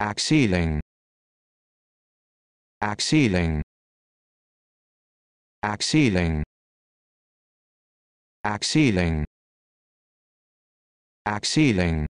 Axealing. Axealing. Axealing. Axealing. Axealing.